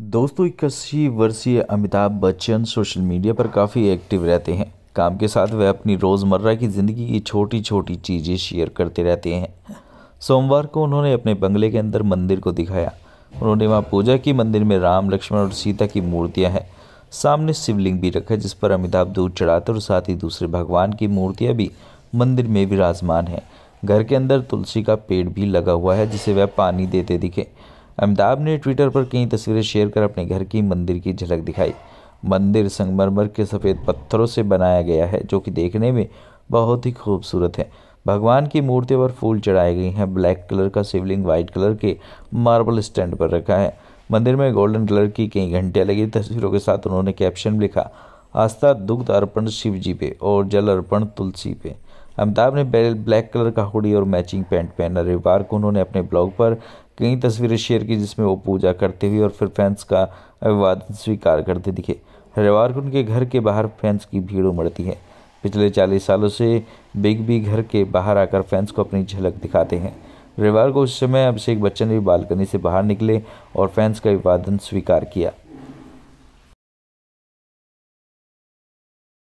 दोस्तों इक्यासी वर्षीय अमिताभ बच्चन सोशल मीडिया पर काफ़ी एक्टिव रहते हैं काम के साथ वह अपनी रोज़मर्रा की ज़िंदगी की छोटी छोटी चीज़ें शेयर करते रहते हैं सोमवार को उन्होंने अपने बंगले के अंदर मंदिर को दिखाया उन्होंने वहाँ पूजा की मंदिर में राम लक्ष्मण और सीता की मूर्तियाँ हैं सामने शिवलिंग भी रखा जिस पर अमिताभ दूध चढ़ाते और साथ ही दूसरे भगवान की मूर्तियाँ भी मंदिर में विराजमान हैं घर के अंदर तुलसी का पेड़ भी लगा हुआ है जिसे वह पानी देते दिखे अमिताभ ने ट्विटर पर कई तस्वीरें शेयर कर अपने घर की मंदिर की झलक दिखाई मंदिर संगमरमर के सफ़ेद पत्थरों से बनाया गया है जो कि देखने में बहुत ही खूबसूरत है भगवान की मूर्ति पर फूल चढ़ाए गए हैं ब्लैक कलर का शिवलिंग व्हाइट कलर के मार्बल स्टैंड पर रखा है मंदिर में गोल्डन कलर की कई घंटियाँ लगी तस्वीरों के साथ उन्होंने कैप्शन लिखा आस्था दुग्ध अर्पण शिव जी पे और जल अर्पण तुलसी पे अमिताभ ने ब्लैक कलर का हुडी और मैचिंग पैंट पहना रविवार को उन्होंने अपने ब्लॉग पर कई तस्वीरें शेयर की जिसमें वो पूजा करते हुए और फिर फैंस का अभिवादन स्वीकार करते दिखे रविवार को उनके घर के बाहर फैंस की भीड़ उमड़ती है पिछले चालीस सालों से बिग बी घर के बाहर आकर फैंस को अपनी झलक दिखाते हैं रविवार को उस समय अभिषेक बच्चन भी बालकनी से बाहर निकले और फैंस का अभिवादन स्वीकार किया